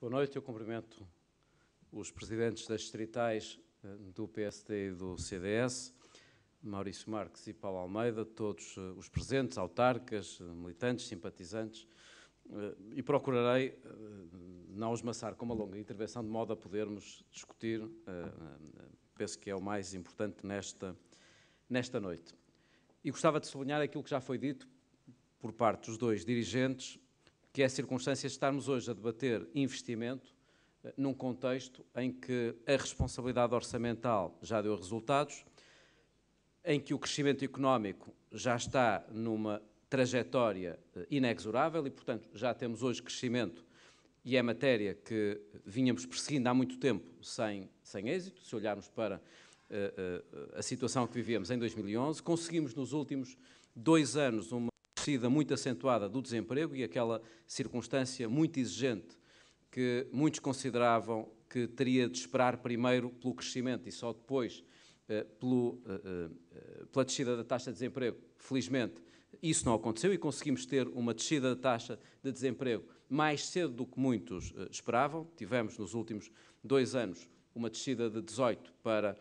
Boa noite, eu cumprimento os presidentes das distritais eh, do PSD e do CDS, Maurício Marques e Paulo Almeida, todos eh, os presentes, autarcas, eh, militantes, simpatizantes, e procurarei não os maçar com uma longa intervenção, de modo a podermos discutir, penso que é o mais importante nesta, nesta noite. E gostava de sublinhar aquilo que já foi dito por parte dos dois dirigentes que é a circunstância de estarmos hoje a debater investimento eh, num contexto em que a responsabilidade orçamental já deu resultados, em que o crescimento económico já está numa trajetória eh, inexorável e, portanto, já temos hoje crescimento e é matéria que vínhamos perseguindo há muito tempo sem, sem êxito, se olharmos para uh, uh, a situação que vivíamos em 2011. Conseguimos, nos últimos dois anos, uma descida muito acentuada do desemprego e aquela circunstância muito exigente que muitos consideravam que teria de esperar primeiro pelo crescimento e só depois eh, pelo, eh, eh, pela descida da taxa de desemprego. Felizmente, isso não aconteceu e conseguimos ter uma descida da taxa de desemprego mais cedo do que muitos eh, esperavam. Tivemos nos últimos dois anos uma descida de 18 para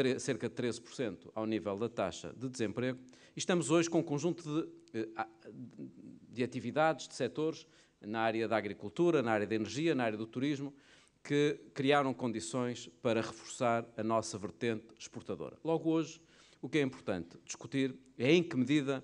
eh, cerca de 13% ao nível da taxa de desemprego Estamos hoje com um conjunto de, eh, de atividades, de setores, na área da agricultura, na área da energia, na área do turismo, que criaram condições para reforçar a nossa vertente exportadora. Logo hoje, o que é importante discutir é em que medida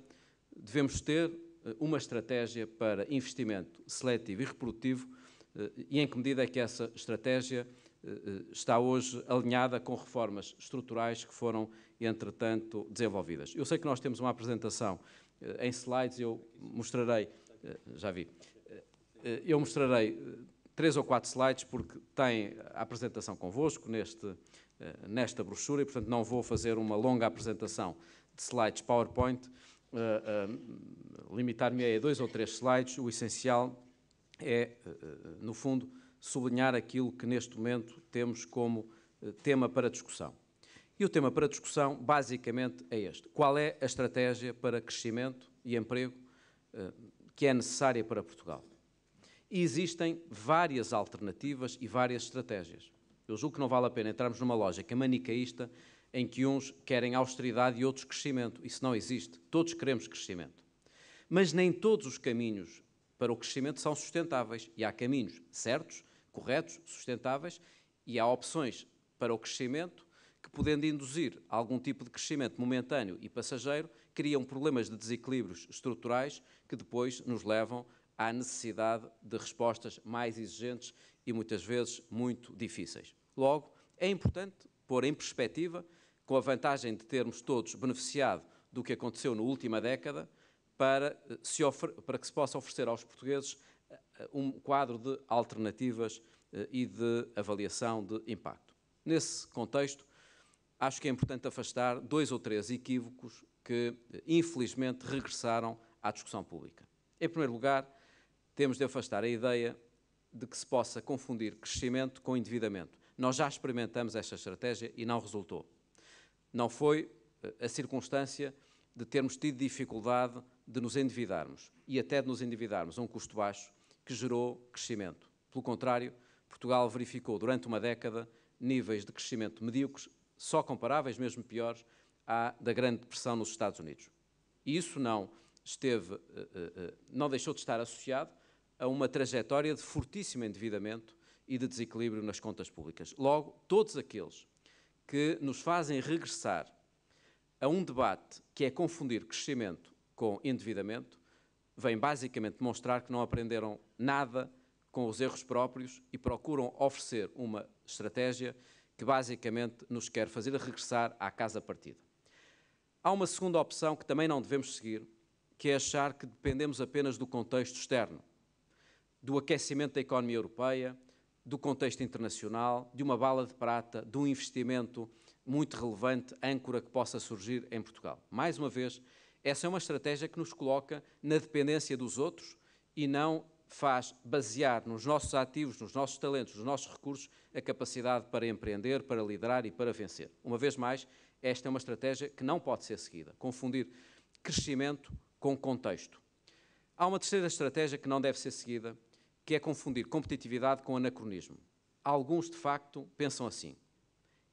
devemos ter eh, uma estratégia para investimento seletivo e reprodutivo eh, e em que medida é que essa estratégia eh, eh, está hoje alinhada com reformas estruturais que foram, entretanto, desenvolvidas. Eu sei que nós temos uma apresentação eh, em slides, eu mostrarei, já vi, eu mostrarei três ou quatro slides porque tem a apresentação convosco neste, nesta brochura e, portanto, não vou fazer uma longa apresentação de slides PowerPoint, limitar-me a dois ou três slides, o essencial é, no fundo, sublinhar aquilo que neste momento temos como eh, tema para discussão. E o tema para discussão, basicamente, é este. Qual é a estratégia para crescimento e emprego eh, que é necessária para Portugal? E existem várias alternativas e várias estratégias. Eu julgo que não vale a pena entrarmos numa lógica manicaísta em que uns querem austeridade e outros crescimento. Isso não existe. Todos queremos crescimento. Mas nem todos os caminhos para o crescimento são sustentáveis. E há caminhos certos corretos, sustentáveis, e há opções para o crescimento que, podendo induzir algum tipo de crescimento momentâneo e passageiro, criam problemas de desequilíbrios estruturais que depois nos levam à necessidade de respostas mais exigentes e muitas vezes muito difíceis. Logo, é importante pôr em perspectiva, com a vantagem de termos todos beneficiado do que aconteceu na última década, para, eh, para que se possa oferecer aos portugueses eh, um quadro de alternativas eh, e de avaliação de impacto. Nesse contexto, acho que é importante afastar dois ou três equívocos que, eh, infelizmente, regressaram à discussão pública. Em primeiro lugar, temos de afastar a ideia de que se possa confundir crescimento com endividamento. Nós já experimentamos esta estratégia e não resultou. Não foi a circunstância de termos tido dificuldade de nos endividarmos e até de nos endividarmos a um custo baixo que gerou crescimento. Pelo contrário, Portugal verificou durante uma década níveis de crescimento medíocres, só comparáveis, mesmo piores, à da Grande Depressão nos Estados Unidos. E isso não esteve, eh, eh, eh, não deixou de estar associado a uma trajetória de fortíssimo endividamento e de desequilíbrio nas contas públicas. Logo, todos aqueles que nos fazem regressar a um debate que é confundir crescimento com endividamento vem basicamente demonstrar que não aprenderam nada com os erros próprios e procuram oferecer uma estratégia que basicamente nos quer fazer regressar à casa partida. Há uma segunda opção que também não devemos seguir, que é achar que dependemos apenas do contexto externo, do aquecimento da economia europeia, do contexto internacional, de uma bala de prata, de um investimento muito relevante, âncora que possa surgir em Portugal. Mais uma vez, essa é uma estratégia que nos coloca na dependência dos outros e não faz basear nos nossos ativos, nos nossos talentos, nos nossos recursos, a capacidade para empreender, para liderar e para vencer. Uma vez mais, esta é uma estratégia que não pode ser seguida. Confundir crescimento com contexto. Há uma terceira estratégia que não deve ser seguida, que é confundir competitividade com anacronismo. Alguns, de facto, pensam assim.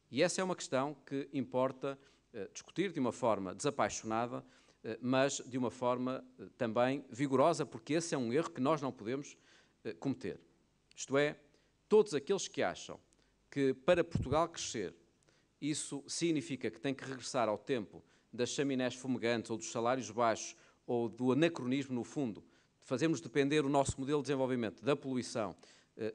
E essa é uma questão que importa eh, discutir de uma forma desapaixonada, eh, mas de uma forma eh, também vigorosa, porque esse é um erro que nós não podemos eh, cometer. Isto é, todos aqueles que acham que para Portugal crescer, isso significa que tem que regressar ao tempo das chaminés fumegantes ou dos salários baixos ou do anacronismo, no fundo, fazemos depender o nosso modelo de desenvolvimento da poluição,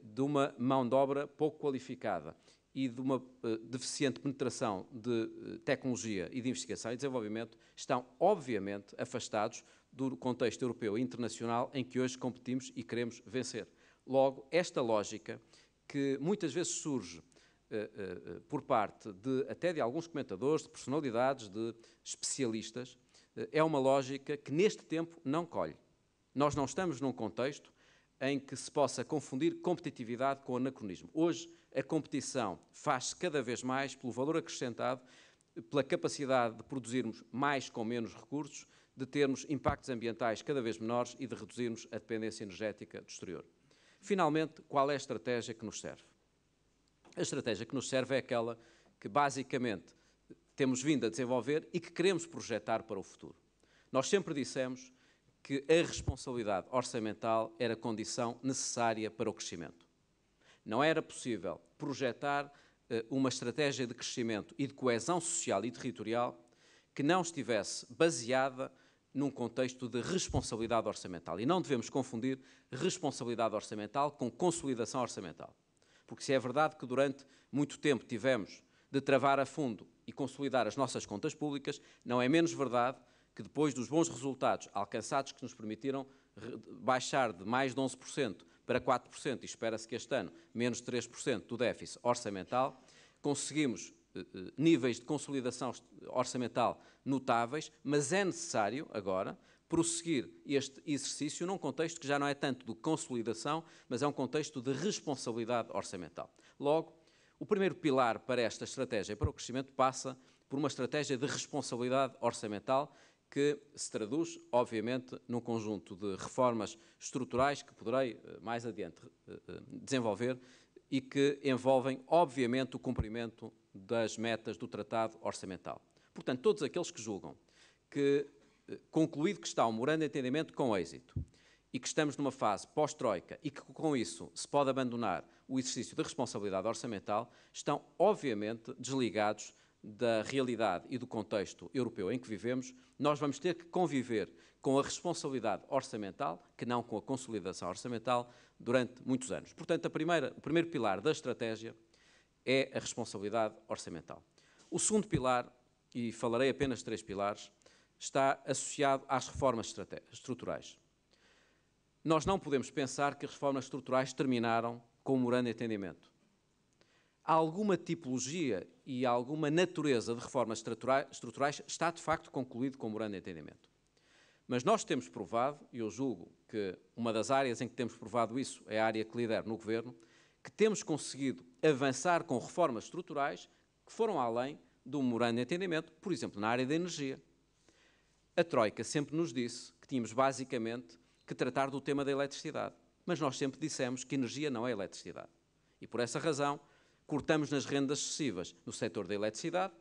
de uma mão de obra pouco qualificada e de uma eh, deficiente penetração de eh, tecnologia e de investigação e desenvolvimento estão, obviamente, afastados do contexto europeu e internacional em que hoje competimos e queremos vencer. Logo, esta lógica que muitas vezes surge eh, por parte de até de alguns comentadores, de personalidades, de especialistas, é uma lógica que neste tempo não colhe. Nós não estamos num contexto em que se possa confundir competitividade com anacronismo. Hoje, a competição faz-se cada vez mais pelo valor acrescentado, pela capacidade de produzirmos mais com menos recursos, de termos impactos ambientais cada vez menores e de reduzirmos a dependência energética do exterior. Finalmente, qual é a estratégia que nos serve? A estratégia que nos serve é aquela que, basicamente, temos vindo a desenvolver e que queremos projetar para o futuro. Nós sempre dissemos que a responsabilidade orçamental era condição necessária para o crescimento. Não era possível projetar eh, uma estratégia de crescimento e de coesão social e territorial que não estivesse baseada num contexto de responsabilidade orçamental. E não devemos confundir responsabilidade orçamental com consolidação orçamental. Porque se é verdade que durante muito tempo tivemos de travar a fundo e consolidar as nossas contas públicas, não é menos verdade que depois dos bons resultados alcançados que nos permitiram baixar de mais de 11% para 4%, e espera-se que este ano menos 3% do déficit orçamental, conseguimos eh, eh, níveis de consolidação orçamental notáveis, mas é necessário agora prosseguir este exercício num contexto que já não é tanto de consolidação, mas é um contexto de responsabilidade orçamental. Logo, o primeiro pilar para esta estratégia, para o crescimento, passa por uma estratégia de responsabilidade orçamental que se traduz, obviamente, num conjunto de reformas estruturais que poderei eh, mais adiante eh, eh, desenvolver e que envolvem, obviamente, o cumprimento das metas do Tratado Orçamental. Portanto, todos aqueles que julgam que, concluído que está um morando de entendimento com êxito e que estamos numa fase pós-troika e que, com isso, se pode abandonar o exercício de responsabilidade orçamental, estão, obviamente, desligados da realidade e do contexto europeu em que vivemos, nós vamos ter que conviver com a responsabilidade orçamental, que não com a consolidação orçamental, durante muitos anos. Portanto, primeira, o primeiro pilar da estratégia é a responsabilidade orçamental. O segundo pilar, e falarei apenas de três pilares, está associado às reformas estruturais. Nós não podemos pensar que as reformas estruturais terminaram com o morando entendimento alguma tipologia e alguma natureza de reformas estruturais, está de facto concluído com o morando de entendimento. Mas nós temos provado, e eu julgo que uma das áreas em que temos provado isso é a área que lidero no Governo, que temos conseguido avançar com reformas estruturais que foram além do morando de entendimento, por exemplo, na área da energia. A Troika sempre nos disse que tínhamos basicamente que tratar do tema da eletricidade, mas nós sempre dissemos que energia não é eletricidade. E por essa razão, cortamos nas rendas excessivas no setor da eletricidade,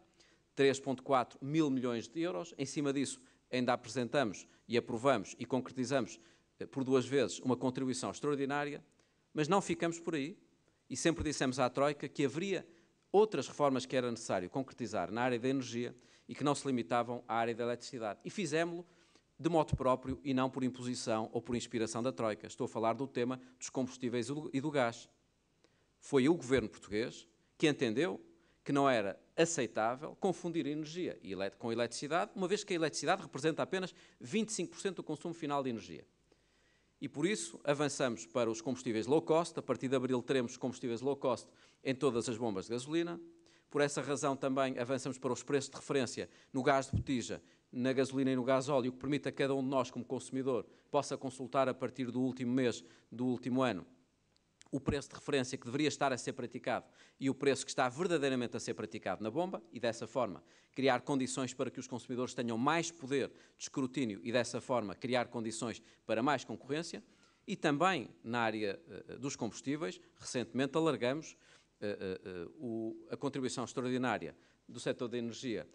3,4 mil milhões de euros. Em cima disso, ainda apresentamos e aprovamos e concretizamos eh, por duas vezes uma contribuição extraordinária, mas não ficamos por aí e sempre dissemos à Troika que haveria outras reformas que era necessário concretizar na área da energia e que não se limitavam à área da eletricidade. E fizemos-lo de modo próprio e não por imposição ou por inspiração da Troika. Estou a falar do tema dos combustíveis e do gás. Foi o governo português que entendeu que não era aceitável confundir energia com eletricidade, uma vez que a eletricidade representa apenas 25% do consumo final de energia. E por isso avançamos para os combustíveis low cost. A partir de abril teremos combustíveis low cost em todas as bombas de gasolina. Por essa razão também avançamos para os preços de referência no gás de botija, na gasolina e no gás óleo, que permite a cada um de nós, como consumidor, possa consultar a partir do último mês do último ano o preço de referência que deveria estar a ser praticado e o preço que está verdadeiramente a ser praticado na bomba e, dessa forma, criar condições para que os consumidores tenham mais poder de escrutínio e, dessa forma, criar condições para mais concorrência. E também na área uh, dos combustíveis, recentemente alargamos uh, uh, o, a contribuição extraordinária do setor da energia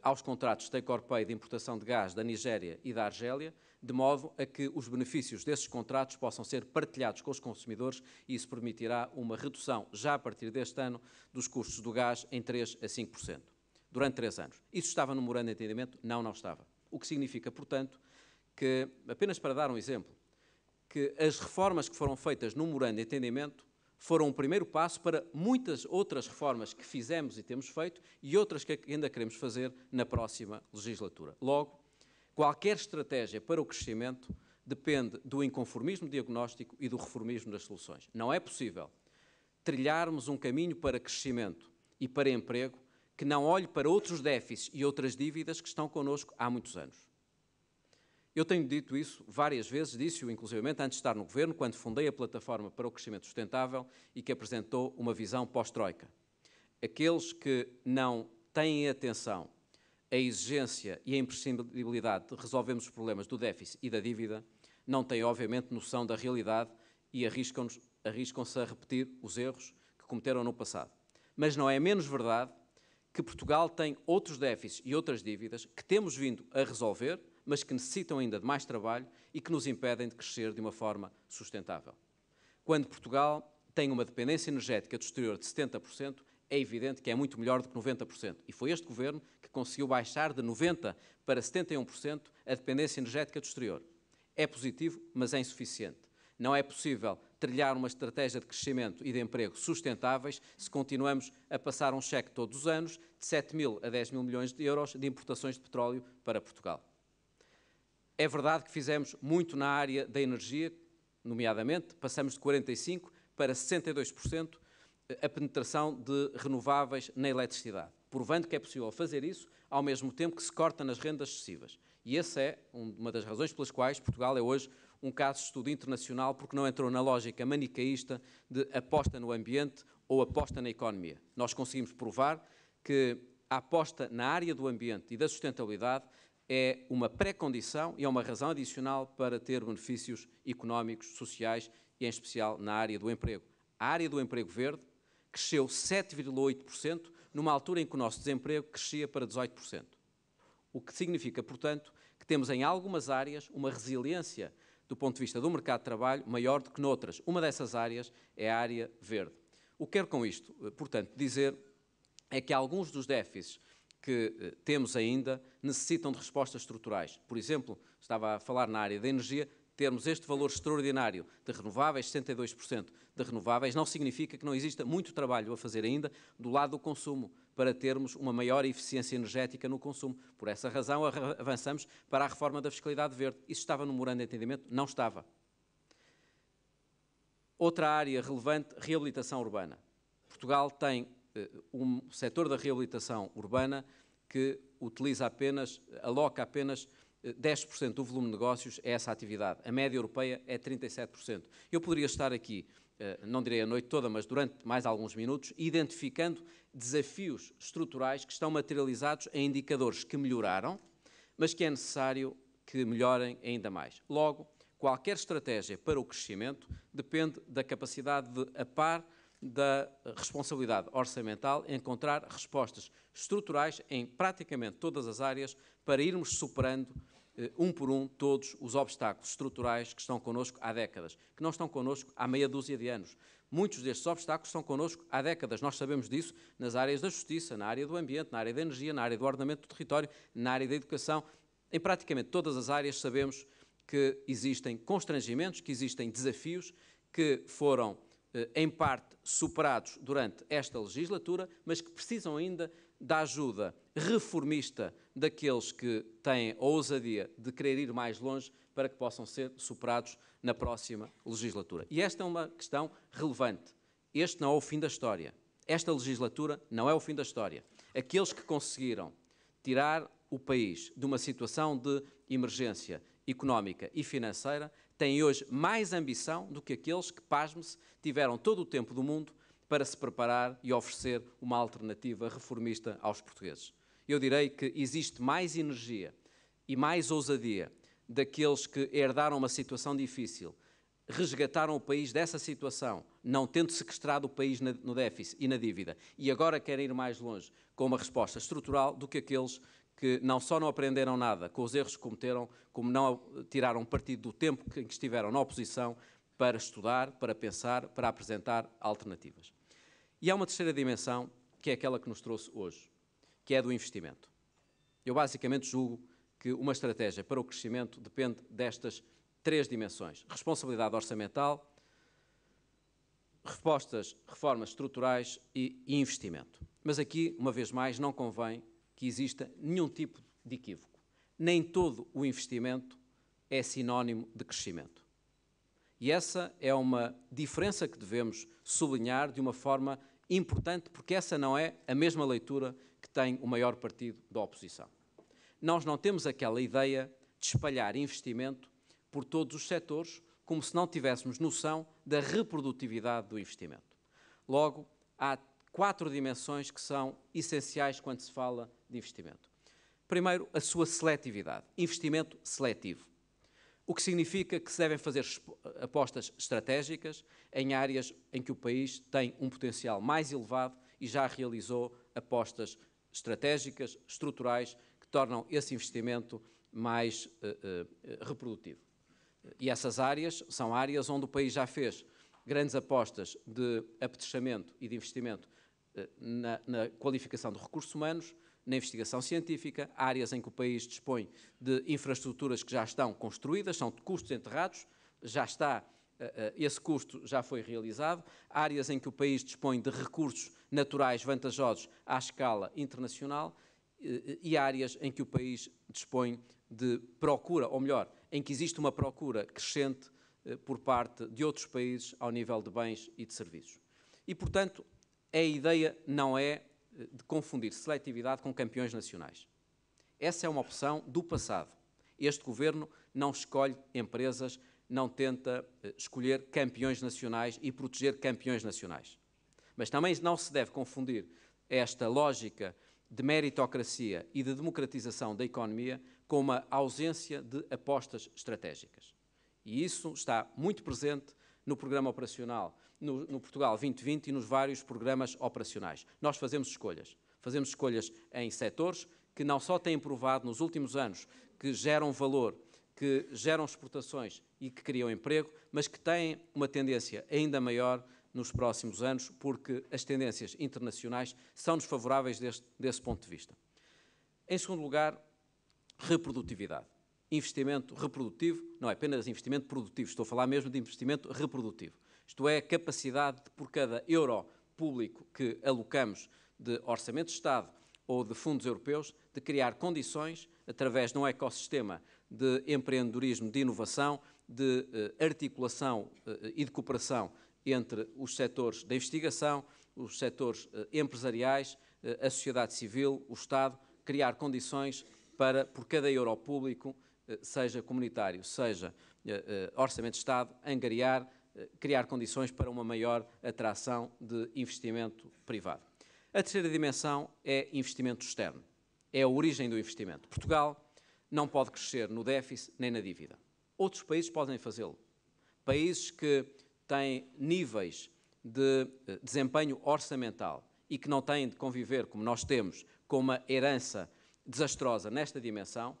aos contratos take or pay de importação de gás da Nigéria e da Argélia, de modo a que os benefícios desses contratos possam ser partilhados com os consumidores e isso permitirá uma redução, já a partir deste ano, dos custos do gás em 3 a 5%, durante três anos. Isso estava no morando de entendimento? Não, não estava. O que significa, portanto, que, apenas para dar um exemplo, que as reformas que foram feitas no morando de entendimento foram o primeiro passo para muitas outras reformas que fizemos e temos feito e outras que ainda queremos fazer na próxima legislatura. Logo, Qualquer estratégia para o crescimento depende do inconformismo diagnóstico e do reformismo das soluções. Não é possível trilharmos um caminho para crescimento e para emprego que não olhe para outros déficits e outras dívidas que estão connosco há muitos anos. Eu tenho dito isso várias vezes, disse-o inclusivamente antes de estar no Governo, quando fundei a Plataforma para o Crescimento Sustentável e que apresentou uma visão pós-troika. Aqueles que não têm atenção a exigência e a imprescindibilidade de resolvermos os problemas do déficit e da dívida, não têm, obviamente, noção da realidade e arriscam-se arriscam a repetir os erros que cometeram no passado. Mas não é menos verdade que Portugal tem outros déficits e outras dívidas que temos vindo a resolver, mas que necessitam ainda de mais trabalho e que nos impedem de crescer de uma forma sustentável. Quando Portugal tem uma dependência energética do exterior de 70%, é evidente que é muito melhor do que 90%. E foi este governo que conseguiu baixar de 90% para 71% a dependência energética do exterior. É positivo, mas é insuficiente. Não é possível trilhar uma estratégia de crescimento e de emprego sustentáveis se continuamos a passar um cheque todos os anos de 7 mil a 10 mil milhões de euros de importações de petróleo para Portugal. É verdade que fizemos muito na área da energia, nomeadamente, passamos de 45% para 62% a penetração de renováveis na eletricidade, provando que é possível fazer isso ao mesmo tempo que se corta nas rendas excessivas. E essa é uma das razões pelas quais Portugal é hoje um caso de estudo internacional, porque não entrou na lógica manicaísta de aposta no ambiente ou aposta na economia. Nós conseguimos provar que a aposta na área do ambiente e da sustentabilidade é uma pré-condição e é uma razão adicional para ter benefícios económicos, sociais e, em especial, na área do emprego. A área do emprego verde cresceu 7,8%, numa altura em que o nosso desemprego crescia para 18%. O que significa, portanto, que temos em algumas áreas uma resiliência do ponto de vista do mercado de trabalho maior do que noutras. Uma dessas áreas é a área verde. O que quero com isto, eh, portanto, dizer é que alguns dos déficits que eh, temos ainda necessitam de respostas estruturais. Por exemplo, estava a falar na área da energia, termos este valor extraordinário de renováveis, 62% de renováveis, não significa que não exista muito trabalho a fazer ainda do lado do consumo, para termos uma maior eficiência energética no consumo. Por essa razão, avançamos para a reforma da fiscalidade verde. Isso estava no morando de entendimento? Não estava. Outra área relevante, reabilitação urbana. Portugal tem eh, um setor da reabilitação urbana que utiliza apenas, aloca apenas 10% do volume de negócios é essa atividade. A média europeia é 37%. Eu poderia estar aqui, eh, não direi a noite toda, mas durante mais alguns minutos, identificando desafios estruturais que estão materializados em indicadores que melhoraram, mas que é necessário que melhorem ainda mais. Logo, qualquer estratégia para o crescimento depende da capacidade de, a par da responsabilidade orçamental, encontrar respostas estruturais em praticamente todas as áreas para irmos superando eh, um por um, todos os obstáculos estruturais que estão connosco há décadas, que não estão connosco há meia dúzia de anos. Muitos destes obstáculos estão connosco há décadas. Nós sabemos disso nas áreas da justiça, na área do ambiente, na área da energia, na área do ordenamento do território, na área da educação. Em praticamente todas as áreas sabemos que existem constrangimentos, que existem desafios que foram eh, em parte superados durante esta legislatura, mas que precisam ainda da ajuda reformista daqueles que têm a ousadia de querer ir mais longe para que possam ser superados na próxima legislatura. E esta é uma questão relevante. Este não é o fim da história. Esta legislatura não é o fim da história. Aqueles que conseguiram tirar o país de uma situação de emergência económica e financeira têm hoje mais ambição do que aqueles que, pasme-se, tiveram todo o tempo do mundo para se preparar e oferecer uma alternativa reformista aos portugueses. Eu direi que existe mais energia e mais ousadia daqueles que herdaram uma situação difícil, resgataram o país dessa situação, não tendo sequestrado o país no déficit e na dívida, e agora querem ir mais longe com uma resposta estrutural do que aqueles que não só não aprenderam nada com os erros que cometeram, como não tiraram partido do tempo em que estiveram na oposição para estudar, para pensar, para apresentar alternativas. E há uma terceira dimensão, que é aquela que nos trouxe hoje, que é a do investimento. Eu basicamente julgo que uma estratégia para o crescimento depende destas três dimensões. Responsabilidade orçamental, respostas, reformas estruturais e investimento. Mas aqui, uma vez mais, não convém que exista nenhum tipo de equívoco. Nem todo o investimento é sinónimo de crescimento. E essa é uma diferença que devemos sublinhar de uma forma importante, porque essa não é a mesma leitura que tem o maior partido da oposição. Nós não temos aquela ideia de espalhar investimento por todos os setores, como se não tivéssemos noção da reprodutividade do investimento. Logo, há quatro dimensões que são essenciais quando se fala de investimento. Primeiro, a sua seletividade. Investimento seletivo. O que significa que se devem fazer apostas estratégicas em áreas em que o país tem um potencial mais elevado e já realizou apostas estratégicas, estruturais, que tornam esse investimento mais uh, uh, reprodutivo. E essas áreas são áreas onde o país já fez grandes apostas de apetrechamento e de investimento eh, na, na, qualificação de recursos humanos, na investigação científica, áreas em que o país dispõe de infraestruturas que já estão construídas, são de custos enterrados, já está eh, eh, esse custo já foi realizado, áreas em que o país dispõe de recursos naturais vantajosos à escala internacional eh, e áreas em que o país dispõe de procura, ou melhor, em que existe uma procura crescente por parte de outros países ao nível de bens e de serviços. E, portanto, a ideia não é eh, de confundir seletividade com campeões nacionais. Essa é uma opção do passado. Este governo não escolhe empresas, não tenta eh, escolher campeões nacionais e proteger campeões nacionais. Mas também não se deve confundir esta lógica de meritocracia e de democratização da economia com uma ausência de apostas estratégicas. E isso está muito presente no programa operacional no, no Portugal 2020 e nos vários programas operacionais. Nós fazemos escolhas. Fazemos escolhas em setores que não só têm provado nos últimos anos que geram valor, que geram exportações e que criam emprego, mas que têm uma tendência ainda maior nos próximos anos, porque as tendências internacionais são desfavoráveis deste, desse ponto de vista. Em segundo lugar, reprodutividade. Investimento reprodutivo, não é apenas investimento produtivo, estou a falar mesmo de investimento reprodutivo. Isto é, a capacidade de, por cada euro público que alocamos de Orçamento de Estado ou de fundos europeus, de criar condições, através de um ecossistema de empreendedorismo, de inovação, de eh, articulação eh, e de cooperação entre os setores da investigação, os setores eh, empresariais, eh, a sociedade civil, o Estado, criar condições para, por cada euro público, eh, seja comunitário, seja eh, orçamento de Estado, angariar eh, criar condições para uma maior atração de investimento privado. A terceira dimensão é investimento externo. É a origem do investimento. Portugal não pode crescer no déficit nem na dívida. Outros países podem fazê-lo. Países que têm níveis de eh, desempenho orçamental e que não têm de conviver, como nós temos, com uma herança desastrosa nesta dimensão,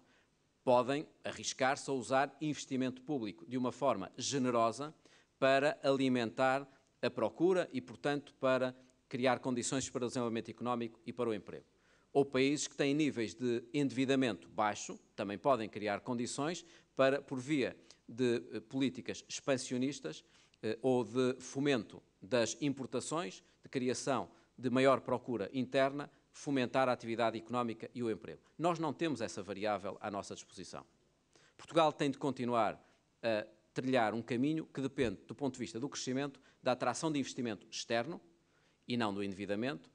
podem arriscar-se a usar investimento público de uma forma generosa para alimentar a procura e, portanto, para criar condições para o desenvolvimento económico e para o emprego. Ou países que têm níveis de endividamento baixo também podem criar condições para, por via de eh, políticas expansionistas eh, ou de fomento das importações, de criação de maior procura interna, fomentar a atividade económica e o emprego. Nós não temos essa variável à nossa disposição. Portugal tem de continuar a trilhar um caminho que depende, do ponto de vista do crescimento, da atração de investimento externo, e não do endividamento,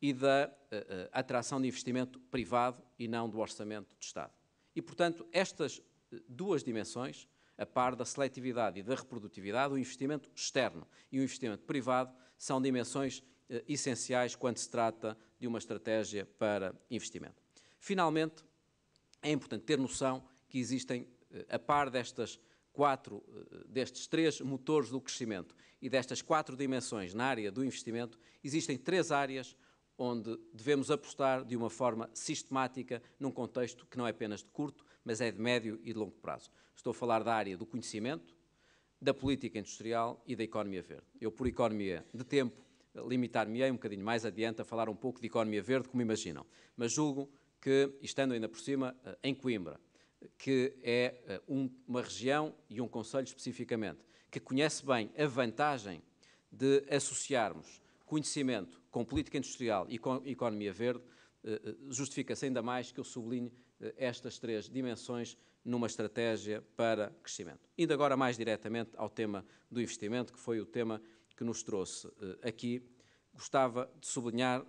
e da uh, atração de investimento privado e não do orçamento do Estado. E, portanto, estas eh, duas dimensões, a par da seletividade e da reprodutividade, o investimento externo e o investimento privado, são dimensões uh, essenciais quando se trata de uma estratégia para investimento. Finalmente, é importante ter noção que existem, a par destas quatro eh, destes três motores do crescimento e destas quatro dimensões na área do investimento, existem três áreas onde devemos apostar de uma forma sistemática num contexto que não é apenas de curto, mas é de médio e de longo prazo. Estou a falar da área do conhecimento, da política industrial e da economia verde. Eu, por economia de tempo, limitar-me-ei um bocadinho mais adiante a falar um pouco de economia verde, como imaginam. Mas julgo que, estando ainda por cima eh, em Coimbra, que é eh, um, uma região e um conselho especificamente, que conhece bem a vantagem de associarmos conhecimento com política industrial e com economia verde, eh, eh, justifica-se ainda mais que eu sublinhe estas três dimensões numa estratégia para crescimento. Indo agora mais diretamente ao tema do investimento, que foi o tema que nos trouxe aqui gostava de sublinhar uh,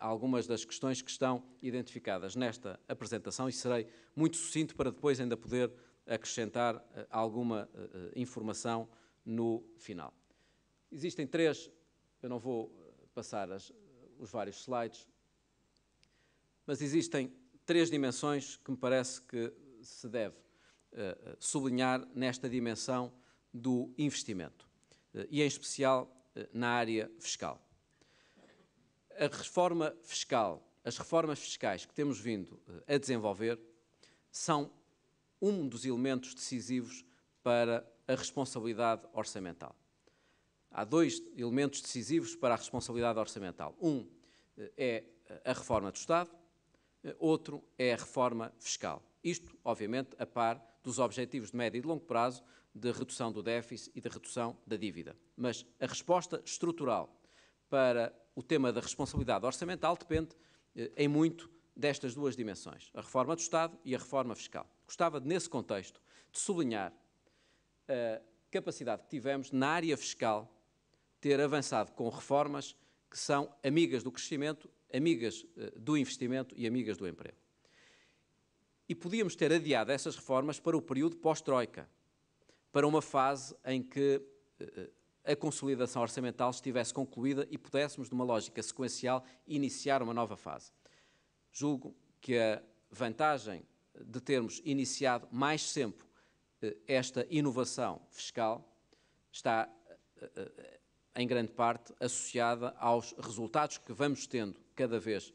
algumas das questões que estão identificadas nesta apresentação e serei muito sucinto para depois ainda poder acrescentar uh, alguma uh, informação no final. Existem três, eu não vou passar as, os vários slides, mas existem três dimensões que me parece que se deve sublinhar nesta dimensão do investimento, e em especial na área fiscal a reforma fiscal, as reformas fiscais que temos vindo eh, a desenvolver são um dos elementos decisivos para a responsabilidade orçamental. Há dois elementos decisivos para a responsabilidade orçamental. Um eh, é a reforma do Estado, eh, outro é a reforma fiscal. Isto, obviamente, a par dos objetivos de médio e de longo prazo de redução do déficit e de redução da dívida. Mas a resposta estrutural para o tema da responsabilidade orçamental depende eh, em muito destas duas dimensões, a reforma do Estado e a reforma fiscal. Gostava, nesse contexto, de sublinhar a eh, capacidade que tivemos na área fiscal ter avançado com reformas que são amigas do crescimento, amigas eh, do investimento e amigas do emprego. E podíamos ter adiado essas reformas para o período pós-Troika, para uma fase em que a consolidação orçamental estivesse concluída e pudéssemos, numa lógica sequencial, iniciar uma nova fase. Julgo que a vantagem de termos iniciado mais tempo eh, esta inovação fiscal está, eh, eh, em grande parte, associada aos resultados que vamos tendo cada vez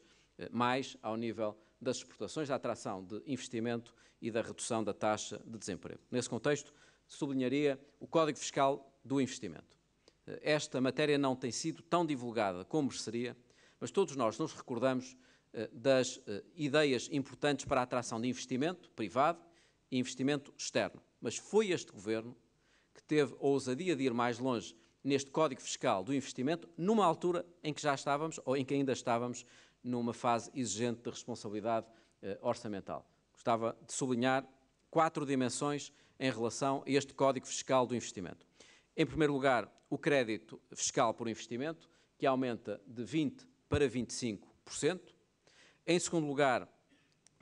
mais ao nível das exportações, da atração de investimento e da redução da taxa de desemprego. Nesse contexto, sublinharia o Código Fiscal do Investimento esta matéria não tem sido tão divulgada como seria, mas todos nós nos recordamos eh, das eh, ideias importantes para a atração de investimento privado e investimento externo. Mas foi este governo que teve a ousadia de ir mais longe neste Código Fiscal do investimento, numa altura em que já estávamos, ou em que ainda estávamos, numa fase exigente de responsabilidade eh, orçamental. Gostava de sublinhar quatro dimensões em relação a este Código Fiscal do investimento. Em primeiro lugar, o crédito fiscal por investimento, que aumenta de 20% para 25%. Em segundo lugar,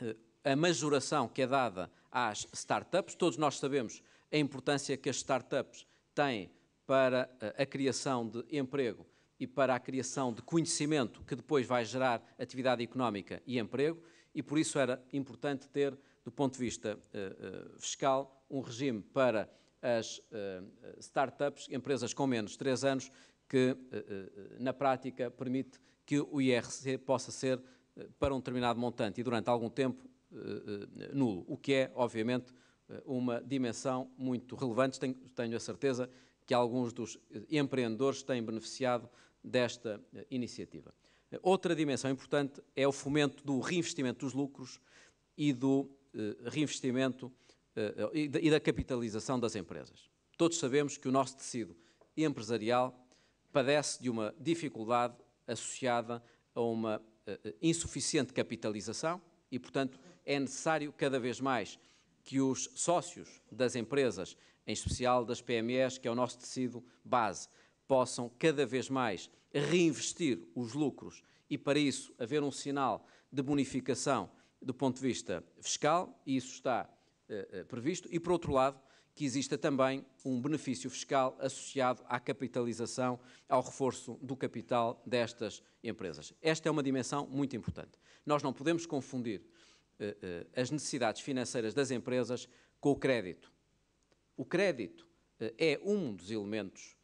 eh, a majoração que é dada às startups. Todos nós sabemos a importância que as startups têm para eh, a criação de emprego e para a criação de conhecimento que depois vai gerar atividade económica e emprego, e por isso era importante ter, do ponto de vista eh, fiscal, um regime para as uh, startups, empresas com menos de 3 anos, que eh, eh, na prática permite que o IRC possa ser para um determinado montante e durante algum tempo nulo, o que é, obviamente, uma dimensão muito relevante. Tenho, tenho a certeza que alguns dos empreendedores têm beneficiado desta iniciativa. Outra dimensão importante é o fomento do reinvestimento dos lucros e do reinvestimento eh, eh, e da capitalização das empresas. Todos sabemos que o nosso tecido empresarial padece de uma dificuldade associada a uma eh, insuficiente capitalização e, portanto, é necessário cada vez mais que os sócios das empresas, em especial das PMEs, que é o nosso tecido base, possam cada vez mais reinvestir os lucros e, para isso, haver um sinal de bonificação do ponto de vista fiscal, e isso está eh, eh, previsto e, por outro lado, que exista também um benefício fiscal associado à capitalização, ao reforço do capital destas empresas. Esta é uma dimensão muito importante. Nós não podemos confundir eh, as necessidades financeiras das empresas com o crédito. O crédito é um dos elementos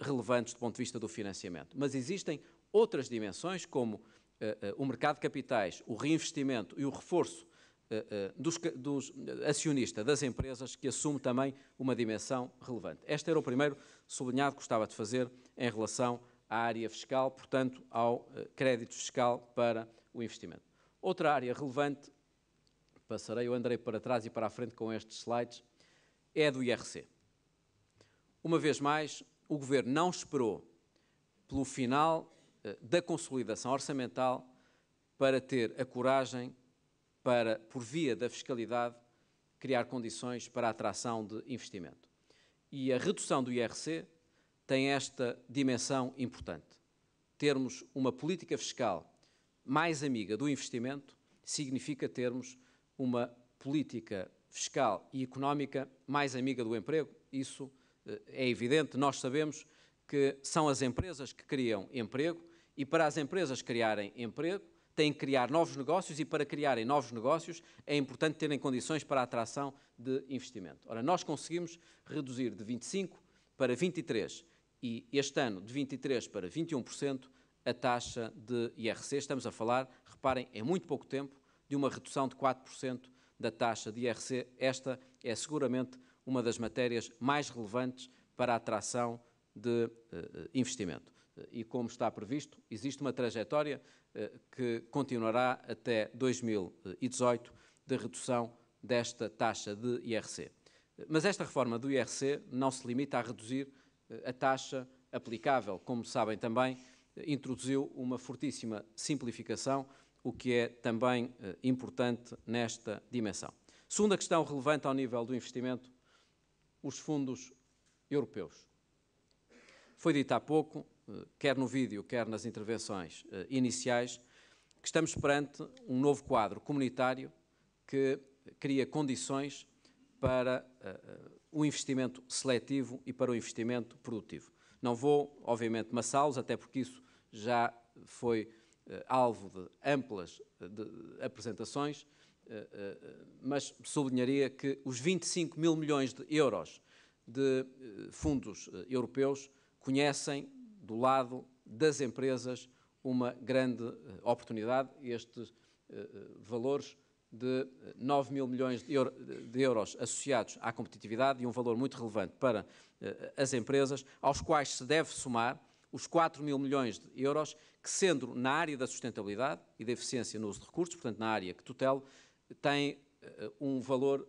relevantes do ponto de vista do financiamento, mas existem outras dimensões, como o mercado de capitais, o reinvestimento e o reforço eh, eh, dos, dos eh, acionista das empresas que assume também uma dimensão relevante. Este era o primeiro sublinhado que gostava de fazer em relação à área fiscal, portanto, ao crédito fiscal para o investimento. Outra área relevante, passarei, eu andarei para trás e para a frente com estes slides, é a do IRC. Uma vez mais, o Governo não esperou pelo final da consolidação orçamental para ter a coragem para, por via da fiscalidade, criar condições para a atração de investimento. E a redução do IRC tem esta dimensão importante. Termos uma política fiscal mais amiga do investimento significa termos uma política fiscal e económica mais amiga do emprego. Isso eh, é evidente, nós sabemos que são as empresas que criam emprego e para as empresas criarem emprego têm que criar novos negócios e, para criarem novos negócios, é importante terem condições para a atração de investimento. Ora, nós conseguimos reduzir de 25% para 23% e, este ano, de 23% para 21% a taxa de IRC. Estamos a falar, reparem, em muito pouco tempo, de uma redução de 4% da taxa de IRC. Esta é seguramente uma das matérias mais relevantes para a atração de uh, investimento e como está previsto, existe uma trajetória eh, que continuará até 2018 de redução desta taxa de IRC. Mas esta reforma do IRC não se limita a reduzir eh, a taxa aplicável. Como sabem também, eh, introduziu uma fortíssima simplificação, o que é também importante nesta dimensão. Segunda questão relevante ao nível do investimento, os fundos europeus. Foi dito há pouco, eh, quer no vídeo, quer nas intervenções eh, iniciais, que estamos perante um novo quadro comunitário que cria condições para eh, o investimento seletivo e para o investimento produtivo. Não vou, obviamente, maçá-los, até porque isso já foi alvo de amplas de apresentações, mas sublinharia que os 25 mil milhões de euros de fundos europeus conhecem do lado das empresas uma grande eh, oportunidade. Estes eh, eh, valores de 9 mil milhões de euros associados à competitividade e um valor muito relevante para as empresas, aos quais se deve somar os 4 mil milhões de euros, que sendo na área da sustentabilidade e da eficiência no uso de recursos, portanto na área que tutelo, tem um valor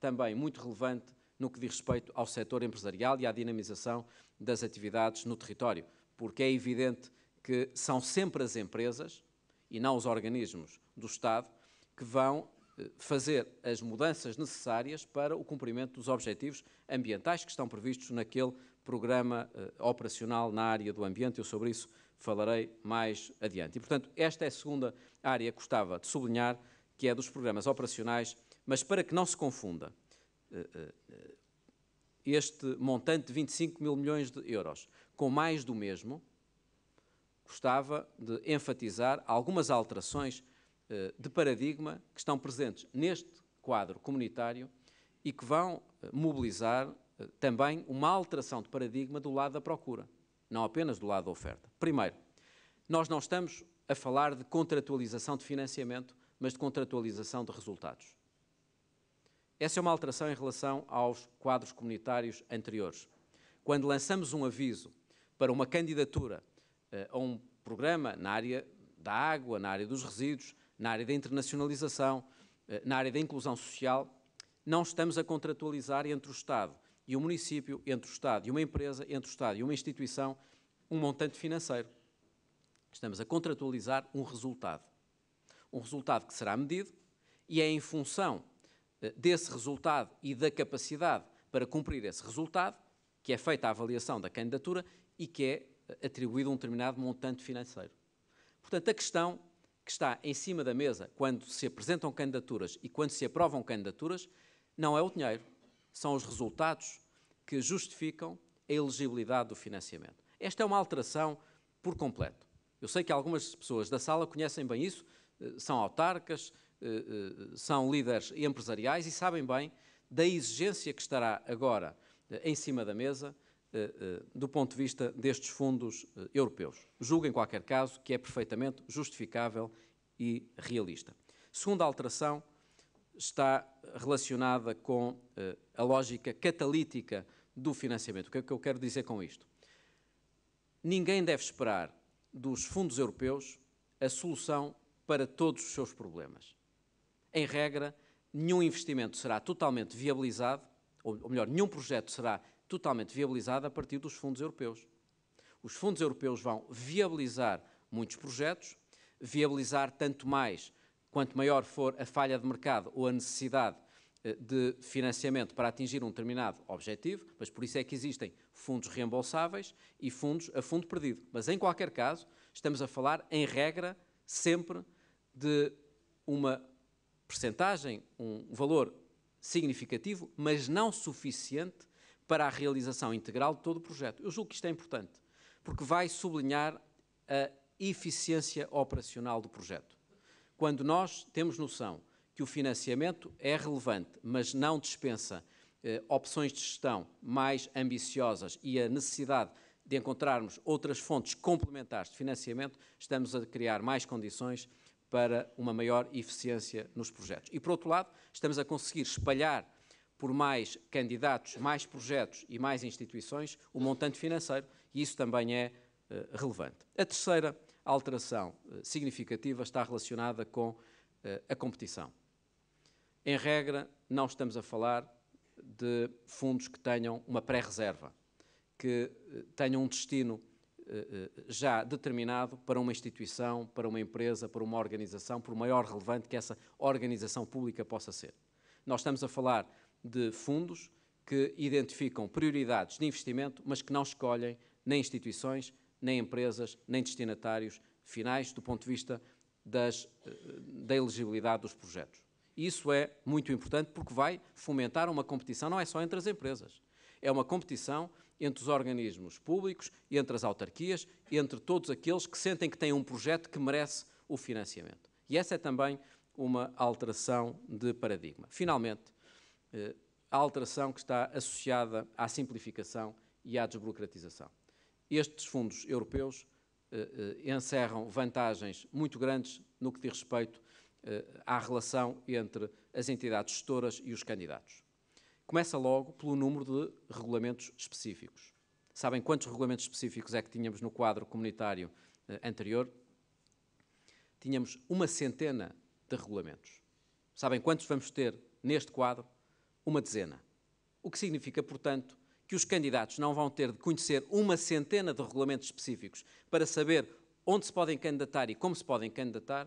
também muito relevante no que diz respeito ao setor empresarial e à dinamização das atividades no território porque é evidente que são sempre as empresas e não os organismos do Estado que vão eh, fazer as mudanças necessárias para o cumprimento dos objetivos ambientais que estão previstos naquele programa eh, operacional na área do ambiente. Eu sobre isso falarei mais adiante. E, portanto, esta é a segunda área que gostava de sublinhar, que é dos programas operacionais, mas para que não se confunda, eh, este montante de 25 mil milhões de euros com mais do mesmo, gostava de enfatizar algumas alterações eh, de paradigma que estão presentes neste quadro comunitário e que vão eh, mobilizar eh, também uma alteração de paradigma do lado da procura, não apenas do lado da oferta. Primeiro, nós não estamos a falar de contratualização de financiamento, mas de contratualização de resultados. Essa é uma alteração em relação aos quadros comunitários anteriores. Quando lançamos um aviso para uma candidatura eh, a um programa na área da água, na área dos resíduos, na área da internacionalização, eh, na área da inclusão social, não estamos a contratualizar entre o Estado e o município, entre o Estado e uma empresa, entre o Estado e uma instituição, um montante financeiro. Estamos a contratualizar um resultado. Um resultado que será medido e é em função eh, desse resultado e da capacidade para cumprir esse resultado que é feita a avaliação da candidatura e que é eh, atribuído um determinado montante financeiro. Portanto, a questão que está em cima da mesa quando se apresentam candidaturas e quando se aprovam candidaturas não é o dinheiro, são os resultados que justificam a elegibilidade do financiamento. Esta é uma alteração por completo. Eu sei que algumas pessoas da sala conhecem bem isso, eh, são autarcas, eh, são líderes empresariais e sabem bem da exigência que estará agora eh, em cima da mesa eh, eh, do ponto de vista destes fundos europeus. Julgo, em qualquer caso, que é perfeitamente justificável e realista. Segunda alteração está relacionada com a lógica catalítica do financiamento. O que é que eu quero dizer com isto? Ninguém deve esperar dos fundos europeus a solução para todos os seus problemas. Em regra, nenhum investimento será totalmente viabilizado ou, ou melhor, nenhum projeto será totalmente viabilizado a partir dos fundos europeus. Os fundos europeus vão viabilizar muitos projetos, viabilizar tanto mais quanto maior for a falha de mercado ou a necessidade eh, de financiamento para atingir um determinado objetivo, mas por isso é que existem fundos reembolsáveis e fundos a fundo perdido. Mas em qualquer caso, estamos a falar, em regra, sempre de uma percentagem, um valor significativo, mas não suficiente para a realização integral de todo o projeto. Eu julgo que isto é importante, porque vai sublinhar a eficiência operacional do projeto. Quando nós temos noção que o financiamento é relevante, mas não dispensa eh, opções de gestão mais ambiciosas e a necessidade de encontrarmos outras fontes complementares de financiamento, estamos a criar mais condições para uma maior eficiência nos projetos. E, por outro lado, estamos a conseguir espalhar por mais candidatos, mais projetos e mais instituições o montante financeiro, e isso também é uh, relevante. A terceira alteração uh, significativa está relacionada com uh, a competição. Em regra, não estamos a falar de fundos que tenham uma pré-reserva, que tenham um destino eh, eh, já determinado para uma instituição, para uma empresa, para uma organização, por maior relevante que essa organização pública possa ser. Nós estamos a falar de fundos que identificam prioridades de investimento, mas que não escolhem nem instituições, nem empresas, nem destinatários finais do ponto de vista das, eh, da elegibilidade dos projetos. Isso é muito importante porque vai fomentar uma competição, não é só entre as empresas, é uma competição entre os organismos públicos, entre as autarquias, entre todos aqueles que sentem que têm um projeto que merece o financiamento. E essa é também uma alteração de paradigma. Finalmente, eh, a alteração que está associada à simplificação e à desburocratização. Estes fundos europeus eh, eh, encerram vantagens muito grandes no que diz respeito à relação entre as entidades gestoras e os candidatos. Começa logo pelo número de regulamentos específicos. Sabem quantos regulamentos específicos é que tínhamos no quadro comunitário eh, anterior? Tínhamos uma centena de regulamentos. Sabem quantos vamos ter neste quadro? Uma dezena. O que significa, portanto, que os candidatos não vão ter de conhecer uma centena de regulamentos específicos para saber onde se podem candidatar e como se podem candidatar,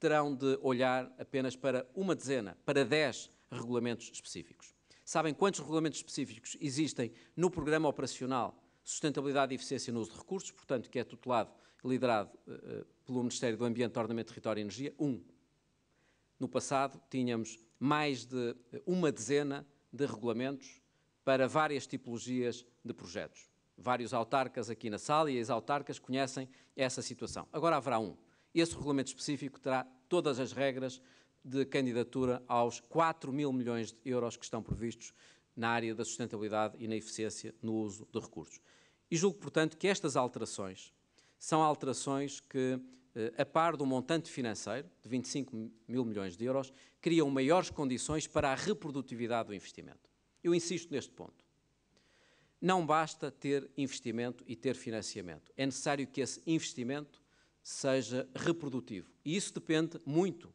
terão de olhar apenas para uma dezena, para dez regulamentos específicos. Sabem quantos regulamentos específicos existem no Programa Operacional Sustentabilidade e Eficiência no Uso de Recursos, portanto, que é tutelado, liderado uh, pelo Ministério do Ambiente, Ordenamento, Território e Energia? Um. No passado, tínhamos mais de eh, uma dezena de regulamentos para várias tipologias de projetos. Vários autarcas aqui na sala e as autarcas conhecem essa situação. Agora haverá um. Esse regulamento específico terá todas as regras de candidatura aos 4 mil milhões de euros que estão previstos na área da sustentabilidade e na eficiência no uso de recursos. E julgo, portanto, que estas alterações são alterações que, eh, a par do montante financeiro, de 25 mil milhões de euros, criam maiores condições para a reprodutividade do investimento. Eu insisto neste ponto. Não basta ter investimento e ter financiamento. É necessário que esse investimento seja reprodutivo. E isso depende muito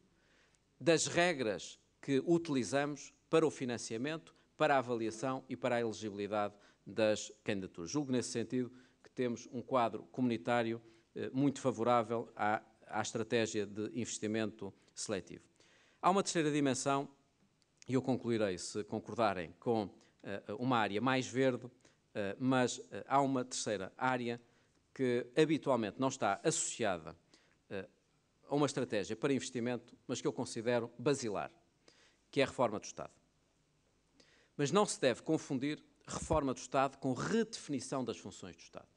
das regras que utilizamos para o financiamento, para a avaliação e para a elegibilidade das candidaturas. Julgo nesse sentido que temos um quadro comunitário eh, muito favorável à, à estratégia de investimento seletivo. Há uma terceira dimensão, e eu concluirei se concordarem com eh, uma área mais verde, eh, mas eh, há uma terceira área que habitualmente não está associada a uma estratégia para investimento, mas que eu considero basilar, que é a reforma do Estado. Mas não se deve confundir reforma do Estado com redefinição das funções do Estado.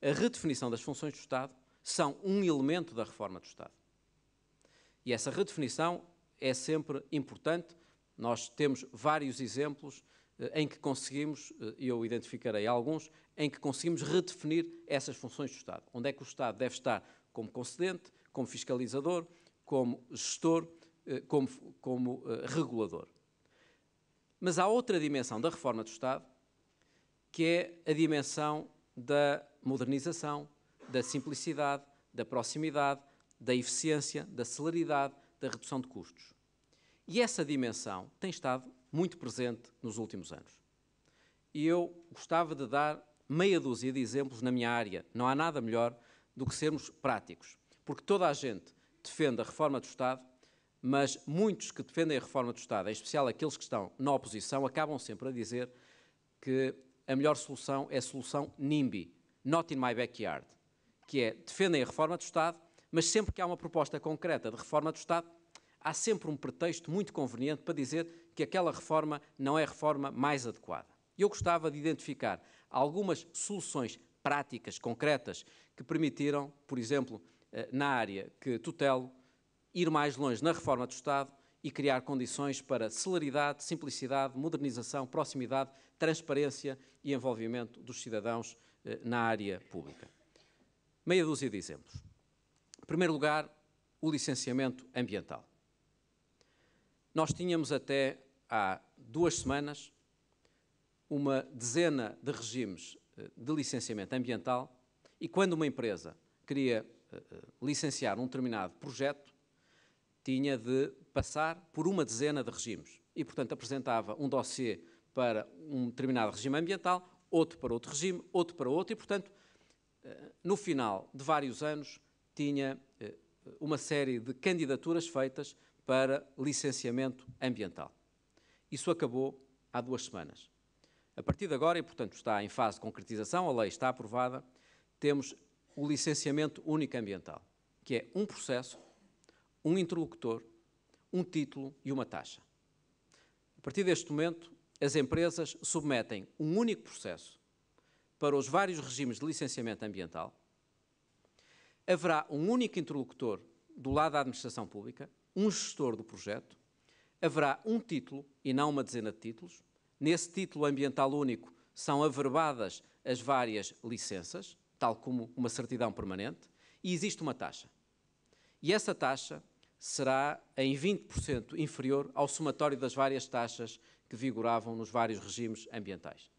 A redefinição das funções do Estado são um elemento da reforma do Estado. E essa redefinição é sempre importante. Nós temos vários exemplos eh, em que conseguimos, eh, e eu identificarei alguns, em que conseguimos redefinir essas funções do Estado. Onde é que o Estado deve estar como concedente, como fiscalizador, como gestor, eh, como, como eh, regulador. Mas há outra dimensão da reforma do Estado, que é a dimensão da modernização, da simplicidade, da proximidade, da eficiência, da celeridade, da redução de custos. E essa dimensão tem estado muito presente nos últimos anos. E eu gostava de dar meia dúzia de exemplos na minha área. Não há nada melhor do que sermos práticos porque toda a gente defende a reforma do Estado, mas muitos que defendem a reforma do Estado, em especial aqueles que estão na oposição, acabam sempre a dizer que a melhor solução é a solução NIMBY, Not in my backyard, que é defendem a reforma do Estado, mas sempre que há uma proposta concreta de reforma do Estado, há sempre um pretexto muito conveniente para dizer que aquela reforma não é a reforma mais adequada. Eu gostava de identificar algumas soluções práticas, concretas, que permitiram, por exemplo, eh, na área que tutelo, ir mais longe na reforma do Estado e criar condições para celeridade, simplicidade, modernização, proximidade, transparência e envolvimento dos cidadãos eh, na área pública. Meia dúzia de exemplos. Em primeiro lugar, o licenciamento ambiental. Nós tínhamos até há duas semanas uma dezena de regimes eh, de licenciamento ambiental e quando uma empresa queria eh, eh, licenciar um determinado projeto, tinha de passar por uma dezena de regimes. E, portanto, apresentava um dossiê para um determinado regime ambiental, outro para outro regime, outro para outro, e, portanto, eh, no final de vários anos, tinha uma série de candidaturas feitas para licenciamento ambiental. Isso acabou há duas semanas. A partir de agora, e portanto está em fase de concretização, a lei está aprovada, temos o licenciamento único ambiental, que é um processo, um interlocutor, um título e uma taxa. A partir deste momento, as empresas submetem um único processo para os vários regimes de licenciamento ambiental, haverá um único interlocutor do lado da administração pública, um gestor do projeto, haverá um título e não uma dezena de títulos. Nesse título ambiental único são averbadas as várias licenças, tal como uma certidão permanente, e existe uma taxa. E essa taxa será em 20% inferior ao somatório das várias taxas que vigoravam nos vários regimes ambientais.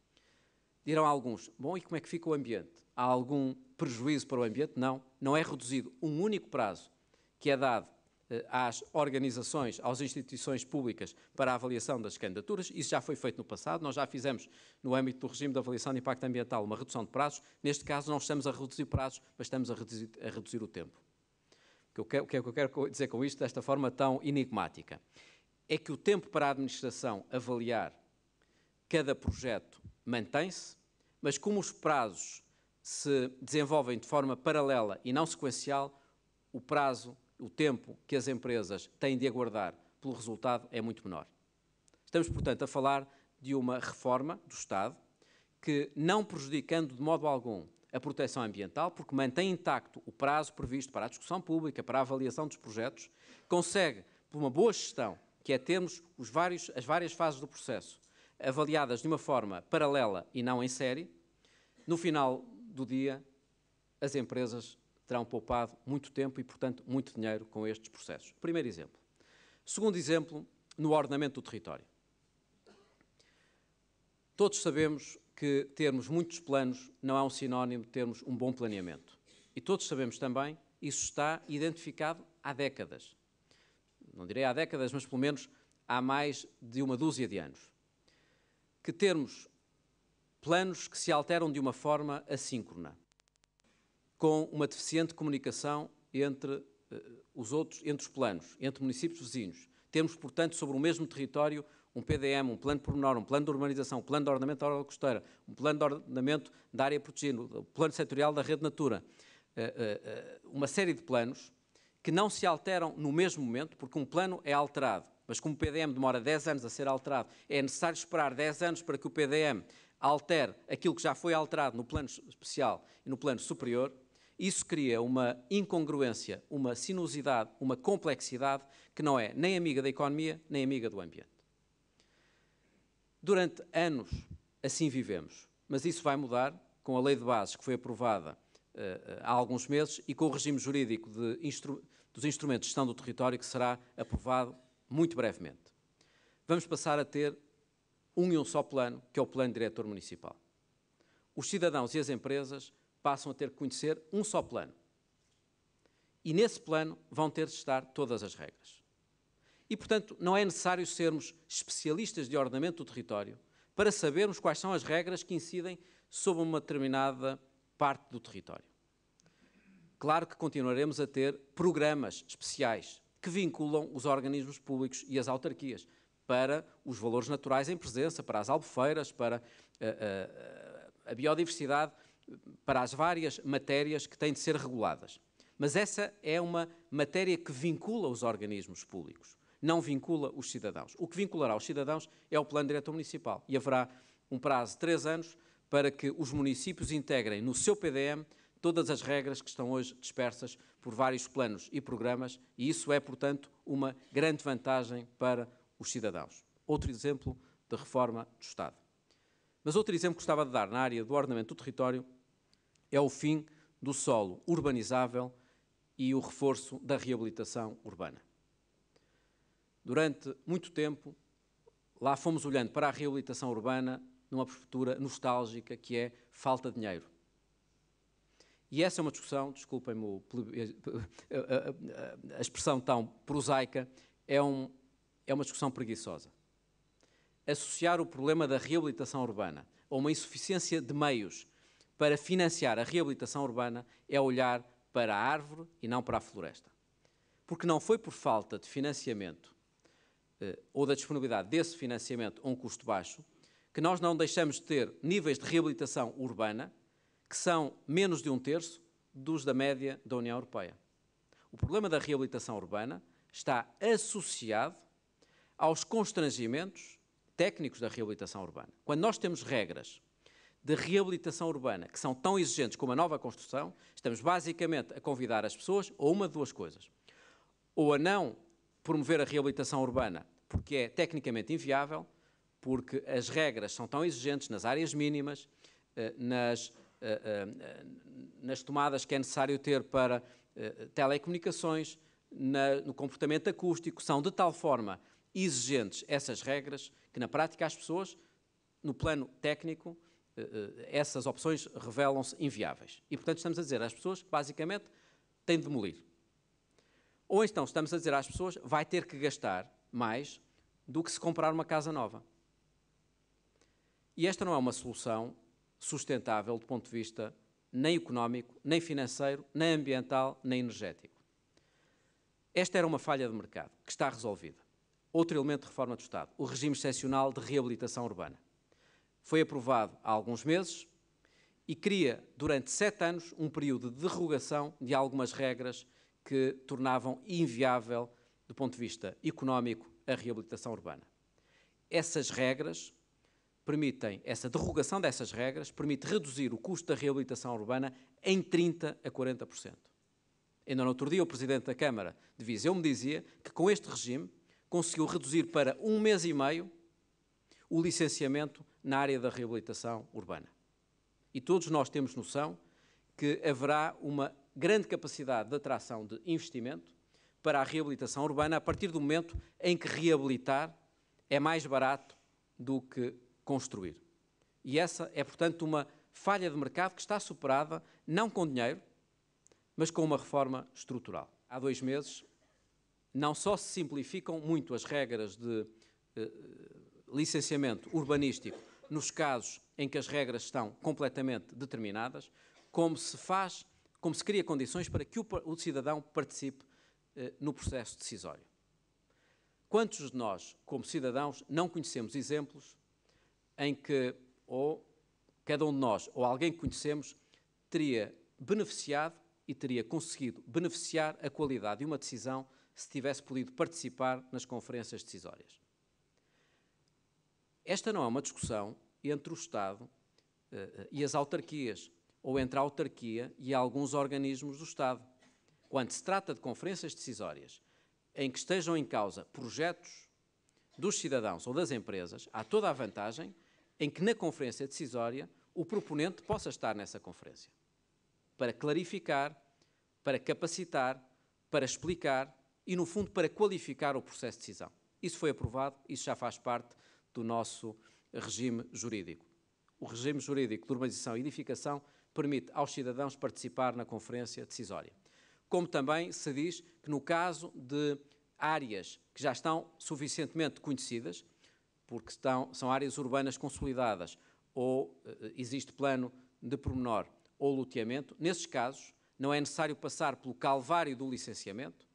Dirão alguns, bom, e como é que fica o ambiente? Há algum prejuízo para o ambiente? Não, não é reduzido. Um único prazo que é dado eh, às organizações, às instituições públicas para a avaliação das candidaturas. Isso já foi feito no passado, nós já fizemos no âmbito do regime de avaliação de impacto ambiental uma redução de prazos. Neste caso não estamos a reduzir prazos, mas estamos a reduzir, a reduzir o tempo. O que, o que é que eu quero dizer com isto desta forma tão enigmática? É que o tempo para a administração avaliar cada projeto mantém-se, mas como os prazos se desenvolvem de forma paralela e não sequencial, o prazo o tempo que as empresas têm de aguardar pelo resultado é muito menor. Estamos, portanto, a falar de uma reforma do Estado que, não prejudicando de modo algum a proteção ambiental, porque mantém intacto o prazo previsto para a discussão pública, para a avaliação dos projetos, consegue, por uma boa gestão, que é termos vários, as várias fases do processo avaliadas de uma forma paralela e não em série, no final do dia, as empresas terão poupado muito tempo e, portanto, muito dinheiro com estes processos. Primeiro exemplo. Segundo exemplo, no ordenamento do território. Todos sabemos que termos muitos planos não é um sinónimo de termos um bom planeamento. E todos sabemos também, isso está identificado há décadas. Não direi há décadas, mas pelo menos há mais de uma dúzia de anos. Que termos planos que se alteram de uma forma assíncrona com uma deficiente comunicação entre eh, os outros, entre os planos, entre municípios vizinhos. Temos, portanto, sobre o mesmo território um PDM, um plano pormenor, um plano de urbanização, um plano de ordenamento da orla costeira, um plano de ordenamento da área protegida, o um plano setorial da rede Natura. Eh, eh, uma série de planos que não se alteram no mesmo momento, porque um plano é alterado, mas como o PDM demora 10 anos a ser alterado, é necessário esperar 10 anos para que o PDM altere aquilo que já foi alterado no plano especial e no plano superior, isso cria uma incongruência, uma sinuosidade, uma complexidade que não é nem amiga da economia, nem amiga do ambiente. Durante anos assim vivemos, mas isso vai mudar com a lei de bases que foi aprovada uh, há alguns meses e com o regime jurídico instru dos instrumentos de gestão do território que será aprovado muito brevemente. Vamos passar a ter um e um só plano, que é o plano diretor municipal. Os cidadãos e as empresas passam a ter que conhecer um só plano. E nesse plano vão ter de estar todas as regras. E, portanto, não é necessário sermos especialistas de ordenamento do território para sabermos quais são as regras que incidem sobre uma determinada parte do território. Claro que continuaremos a ter programas especiais que vinculam os organismos públicos e as autarquias para os valores naturais em presença, para as albufeiras, para a, eh, a, eh, a biodiversidade para as várias matérias que têm de ser reguladas. Mas essa é uma matéria que vincula os organismos públicos, não vincula os cidadãos. O que vinculará os cidadãos é o Plano Diretor Municipal e haverá um prazo de três anos para que os municípios integrem no seu PDM todas as regras que estão hoje dispersas por vários planos e programas, e isso é, portanto, uma grande vantagem para os cidadãos. Outro exemplo de reforma do Estado. Mas outro exemplo que gostava de dar na área do ordenamento do território é o fim do solo urbanizável e o reforço da reabilitação urbana. Durante muito tempo, lá fomos olhando para a reabilitação urbana numa perspectiva nostálgica que é falta de dinheiro. E essa é uma discussão, desculpem-me eh, eh, eh, a expressão tão prosaica, é, um, é uma discussão preguiçosa. Associar o problema da reabilitação urbana a uma insuficiência de meios para financiar a reabilitação urbana é olhar para a árvore e não para a floresta. Porque não foi por falta de financiamento eh, ou da disponibilidade desse financiamento a um custo baixo que nós não deixamos de ter níveis de reabilitação urbana que são menos de um terço dos da média da União Europeia. O problema da reabilitação urbana está associado aos constrangimentos técnicos da reabilitação urbana. Quando nós temos regras de reabilitação urbana, que são tão exigentes como a nova construção, estamos basicamente a convidar as pessoas a uma de duas coisas. Ou a não promover a reabilitação urbana, porque é tecnicamente inviável, porque as regras são tão exigentes nas áreas mínimas, eh, nas, eh, eh, nas tomadas que é necessário ter para telecomunicações, no comportamento acústico, são de tal forma exigentes essas regras que, na prática, as pessoas, no plano técnico, eh, eh, essas opções revelam-se inviáveis. E, portanto, estamos a dizer às pessoas que, basicamente, têm de demolir. Ou então, estamos a dizer às pessoas vai ter que gastar mais do que se comprar uma casa nova. E esta não é uma solução sustentável do ponto de vista nem económico, nem financeiro, nem ambiental, nem energético. Esta era uma falha de mercado, que está resolvida. Outro elemento de reforma do Estado, o regime excepcional de reabilitação urbana. Foi aprovado há alguns meses e cria, durante sete anos, um período de derrogação de algumas regras que tornavam inviável, do ponto de vista económico, a reabilitação urbana. Essas regras permitem, essa derrogação dessas regras, permite reduzir o custo da reabilitação urbana em 30% a 40%. Ainda no outro dia, o Presidente da Câmara de Viseu me dizia que com este regime conseguiu reduzir para um mês e meio o licenciamento na área da reabilitação urbana. E todos nós temos noção que haverá uma grande capacidade de atração de investimento para a reabilitação urbana a partir do momento em que reabilitar é mais barato do que construir. E essa é, portanto, uma falha de mercado que está superada não com dinheiro, mas com uma reforma estrutural. Há dois meses, não só se simplificam muito as regras de eh, licenciamento urbanístico nos casos em que as regras estão completamente determinadas, como se faz, como se cria condições para que o, o cidadão participe eh, no processo decisório. Quantos de nós, como cidadãos, não conhecemos exemplos em que ou cada um de nós ou alguém que conhecemos teria beneficiado e teria conseguido beneficiar a qualidade de uma decisão se tivesse podido participar nas conferências decisórias? Esta não é uma discussão entre o Estado uh, e as autarquias, ou entre a autarquia e alguns organismos do Estado. Quando se trata de conferências decisórias em que estejam em causa projetos dos cidadãos ou das empresas, há toda a vantagem em que na conferência decisória o proponente possa estar nessa conferência para clarificar, para capacitar, para explicar e, no fundo, para qualificar o processo de decisão. Isso foi aprovado, isso já faz parte do nosso regime jurídico. O regime jurídico de urbanização e edificação permite aos cidadãos participar na conferência decisória. Como também se diz que no caso de áreas que já estão suficientemente conhecidas, porque estão, são áreas urbanas consolidadas ou eh, existe plano de pormenor ou loteamento, nesses casos não é necessário passar pelo calvário do licenciamento,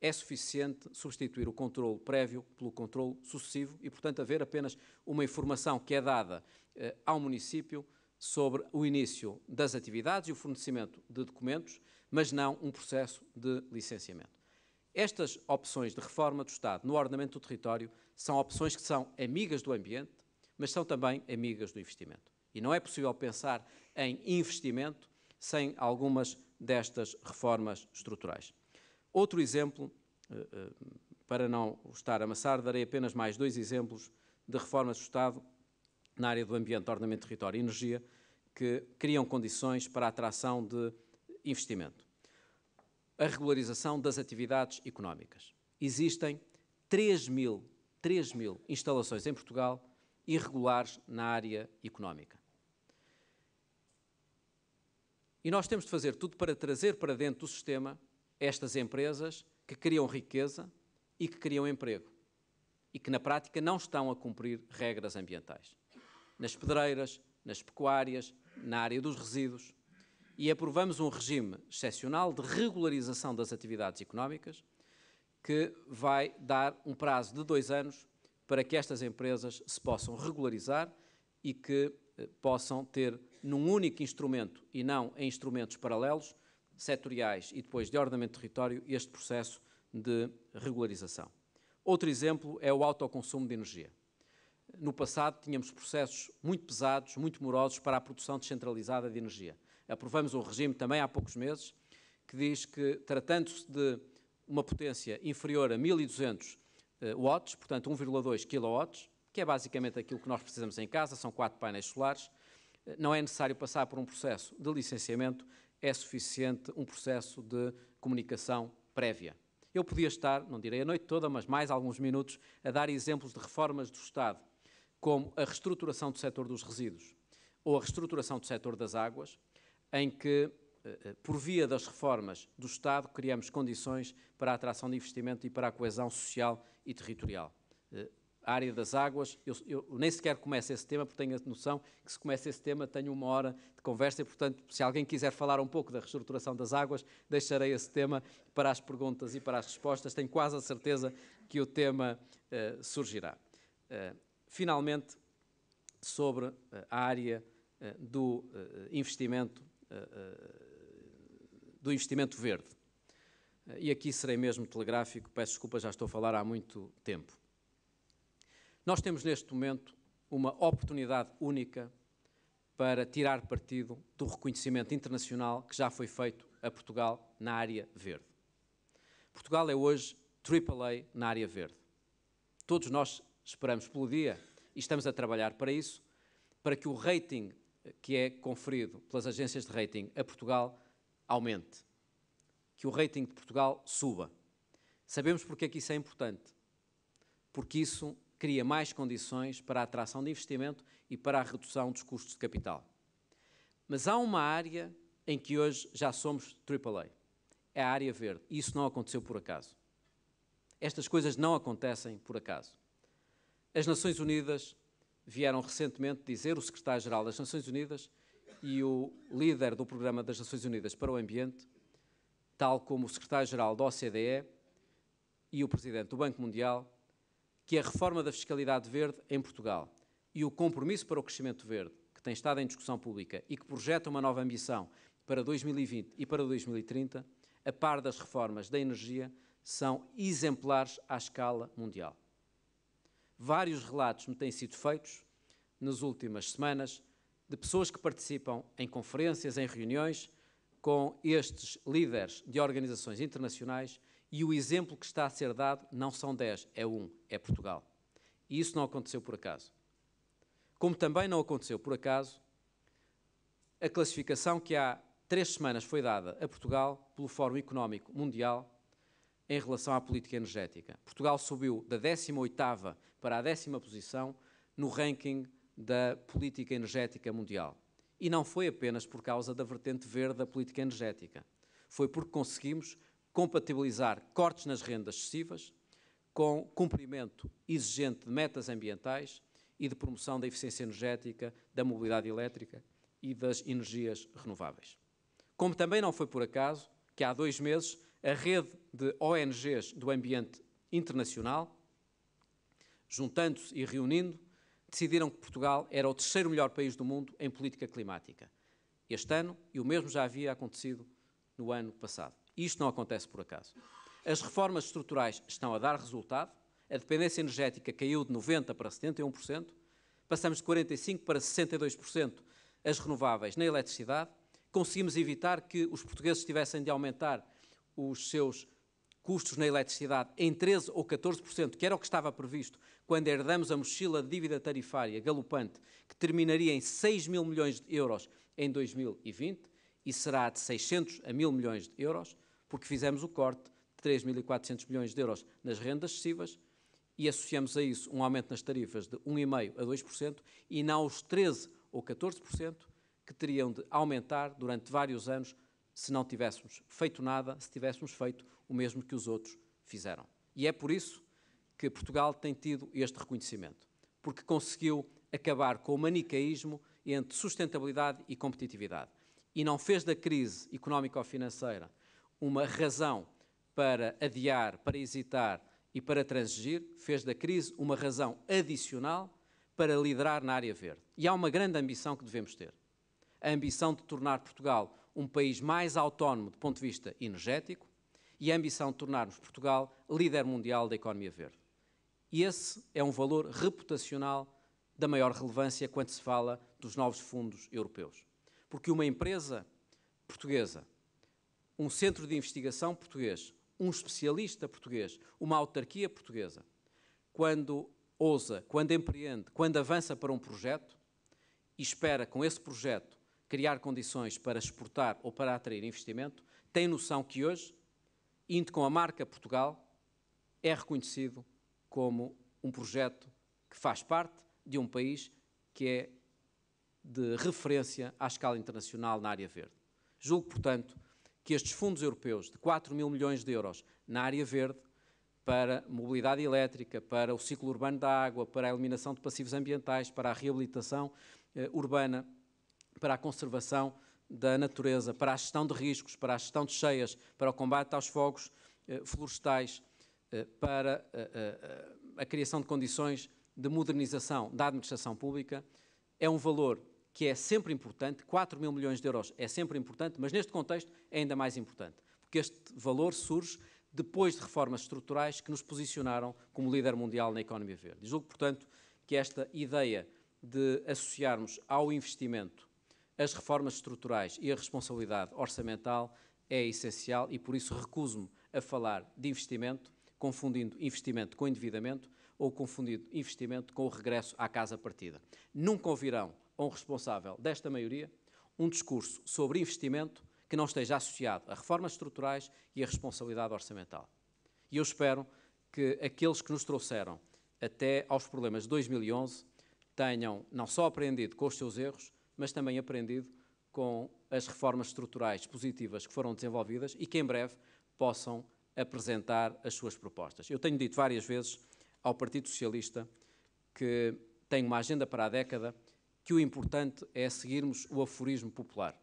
é suficiente substituir o controle prévio pelo controle sucessivo e, portanto, haver apenas uma informação que é dada eh, ao município sobre o início das atividades e o fornecimento de documentos, mas não um processo de licenciamento. Estas opções de reforma do Estado no ordenamento do território são opções que são amigas do ambiente, mas são também amigas do investimento. E não é possível pensar em investimento sem algumas destas reformas estruturais. Outro exemplo, eh, eh, para não estar a amassar, darei apenas mais dois exemplos de reformas do Estado na área do ambiente, ordenamento, território e energia, que criam condições para a atração de investimento. A regularização das atividades económicas. Existem 3 mil, 3 mil instalações em Portugal irregulares na área económica. E nós temos de fazer tudo para trazer para dentro do sistema estas empresas que criam riqueza e que criam emprego e que, na prática, não estão a cumprir regras ambientais. Nas pedreiras, nas pecuárias, na área dos resíduos. E aprovamos um regime excepcional de regularização das atividades económicas que vai dar um prazo de dois anos para que estas empresas se possam regularizar e que eh, possam ter, num único instrumento e não em instrumentos paralelos, setoriais e depois de ordenamento de território este processo de regularização. Outro exemplo é o autoconsumo de energia. No passado tínhamos processos muito pesados, muito morosos para a produção descentralizada de energia. Aprovamos um regime também há poucos meses que diz que, tratando-se de uma potência inferior a 1200 eh, watts, portanto 1,2 kW, que é basicamente aquilo que nós precisamos em casa, são quatro painéis solares, eh, não é necessário passar por um processo de licenciamento é suficiente um processo de comunicação prévia. Eu podia estar, não direi a noite toda, mas mais alguns minutos, a dar exemplos de reformas do Estado, como a reestruturação do setor dos resíduos ou a reestruturação do setor das águas, em que, eh, eh, por via das reformas do Estado, criamos condições para a atração de investimento e para a coesão social e territorial. Eh, área das águas, eu, eu, nem sequer começo esse tema, porque tenho a noção que se começa esse tema tenho uma hora de conversa e, portanto, se alguém quiser falar um pouco da reestruturação das águas, deixarei esse tema para as perguntas e para as respostas. Tenho quase a certeza que o tema uh, surgirá. Uh, finalmente, sobre eh, a área uh, do investimento, do investimento verde. E aqui serei mesmo telegráfico, peço desculpa, já estou a falar há muito tempo. Nós temos neste momento uma oportunidade única para tirar partido do reconhecimento internacional que já foi feito a Portugal na área verde. Portugal é hoje AAA na área verde. Todos nós esperamos pelo dia e estamos a trabalhar para isso, para que o rating que é conferido pelas agências de rating a Portugal aumente, que o rating de Portugal suba. Sabemos porque é que isso é importante, porque isso cria mais condições para a atração de investimento e para a redução dos custos de capital. Mas há uma área em que hoje já somos AAA. É a área verde. E isso não aconteceu por acaso. Estas coisas não acontecem por acaso. As Nações Unidas vieram recentemente dizer, o secretário-geral das Nações Unidas e o líder do Programa das Nações Unidas para o Ambiente, tal como o secretário-geral da OCDE e o presidente do Banco Mundial, que a reforma da fiscalidade verde em Portugal e o compromisso para o crescimento verde, que tem estado em discussão pública e que projeta uma nova ambição para 2020 e para 2030, a par das reformas da energia, são exemplares à escala mundial. Vários relatos me têm sido feitos nas últimas semanas de pessoas que participam em conferências, em reuniões com estes líderes de organizações internacionais e o exemplo que está a ser dado não são 10, é um, é Portugal. E isso não aconteceu por acaso. Como também não aconteceu por acaso a classificação que há três semanas foi dada a Portugal pelo Fórum Económico Mundial em relação à política energética. Portugal subiu da 18ª para a 10 posição no ranking da política energética mundial. E não foi apenas por causa da vertente verde da política energética. Foi porque conseguimos compatibilizar cortes nas rendas excessivas com cumprimento exigente de metas ambientais e de promoção da eficiência energética, da mobilidade elétrica e das energias renováveis. Como também não foi por acaso que há dois meses a rede de ONGs do ambiente internacional, juntando-se e reunindo, decidiram que Portugal era o terceiro melhor país do mundo em política climática. Este ano, e o mesmo já havia acontecido no ano passado. Isto não acontece por acaso. As reformas estruturais estão a dar resultado, a dependência energética caiu de 90% para 71%, passamos de 45% para 62% as renováveis na eletricidade, conseguimos evitar que os portugueses tivessem de aumentar os seus custos na eletricidade em 13% ou 14%, que era o que estava previsto quando herdamos a mochila de dívida tarifária galopante, que terminaria em 6 mil milhões de euros em 2020 e será de 600 a mil milhões de euros porque fizemos o corte de 3.400 milhões de euros nas rendas excessivas e associamos a isso um aumento nas tarifas de 1,5% a 2% e não os 13% ou 14% que teriam de aumentar durante vários anos se não tivéssemos feito nada, se tivéssemos feito o mesmo que os outros fizeram. E é por isso que Portugal tem tido este reconhecimento, porque conseguiu acabar com o manicaísmo entre sustentabilidade e competitividade. E não fez da crise económico-financeira uma razão para adiar, para hesitar e para transigir, fez da crise uma razão adicional para liderar na área verde. E há uma grande ambição que devemos ter. A ambição de tornar Portugal um país mais autónomo do ponto de vista energético e a ambição de tornarmos Portugal líder mundial da economia verde. E esse é um valor reputacional da maior relevância quando se fala dos novos fundos europeus. Porque uma empresa portuguesa um centro de investigação português, um especialista português, uma autarquia portuguesa, quando ousa, quando empreende, quando avança para um projeto e espera com esse projeto criar condições para exportar ou para atrair investimento, tem noção que hoje, indo com a marca Portugal, é reconhecido como um projeto que faz parte de um país que é de referência à escala internacional na área verde. Julgo, portanto, que estes fundos europeus de 4 mil milhões de euros na área verde, para mobilidade elétrica, para o ciclo urbano da água, para a eliminação de passivos ambientais, para a reabilitação eh, urbana, para a conservação da natureza, para a gestão de riscos, para a gestão de cheias, para o combate aos fogos eh, florestais, eh, para eh, eh, eh, a criação de condições de modernização da administração pública, é um valor que é sempre importante, 4 mil milhões de euros é sempre importante, mas neste contexto é ainda mais importante, porque este valor surge depois de reformas estruturais que nos posicionaram como líder mundial na economia verde. Julgo, portanto, que esta ideia de associarmos ao investimento as reformas estruturais e a responsabilidade orçamental é essencial e por isso recuso-me a falar de investimento, confundindo investimento com endividamento ou confundindo investimento com o regresso à casa partida. Nunca ouvirão a um responsável desta maioria um discurso sobre investimento que não esteja associado a reformas estruturais e a responsabilidade orçamental. E eu espero que aqueles que nos trouxeram até aos problemas de 2011 tenham não só aprendido com os seus erros, mas também aprendido com as reformas estruturais positivas que foram desenvolvidas e que em breve possam apresentar as suas propostas. Eu tenho dito várias vezes ao Partido Socialista que tem uma agenda para a década que o importante é seguirmos o aforismo popular,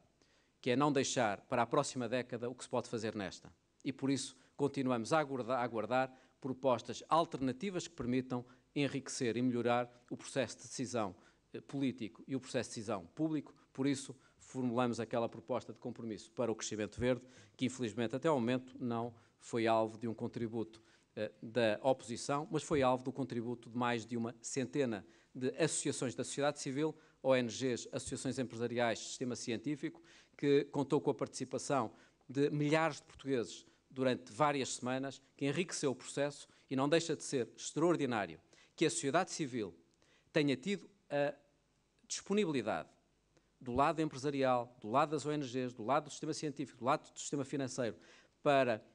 que é não deixar para a próxima década o que se pode fazer nesta. E por isso continuamos a aguardar, a aguardar propostas alternativas que permitam enriquecer e melhorar o processo de decisão eh, político e o processo de decisão público. Por isso, formulamos aquela proposta de compromisso para o crescimento verde, que infelizmente até ao momento não foi alvo de um contributo eh, da oposição, mas foi alvo do contributo de mais de uma centena de associações da sociedade civil ONGs, associações empresariais, sistema científico, que contou com a participação de milhares de portugueses durante várias semanas, que enriqueceu o processo e não deixa de ser extraordinário que a sociedade civil tenha tido a disponibilidade do lado empresarial, do lado das ONGs, do lado do sistema científico, do lado do sistema financeiro, para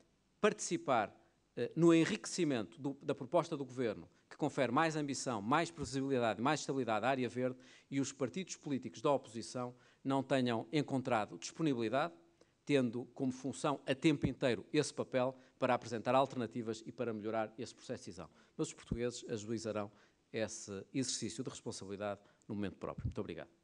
participar eh, no enriquecimento do, da proposta do Governo, que confere mais ambição, mais previsibilidade, mais estabilidade à área verde, e os partidos políticos da oposição não tenham encontrado disponibilidade, tendo como função a tempo inteiro esse papel para apresentar alternativas e para melhorar esse processo de decisão. Mas os portugueses ajuizarão esse exercício de responsabilidade no momento próprio. Muito obrigado.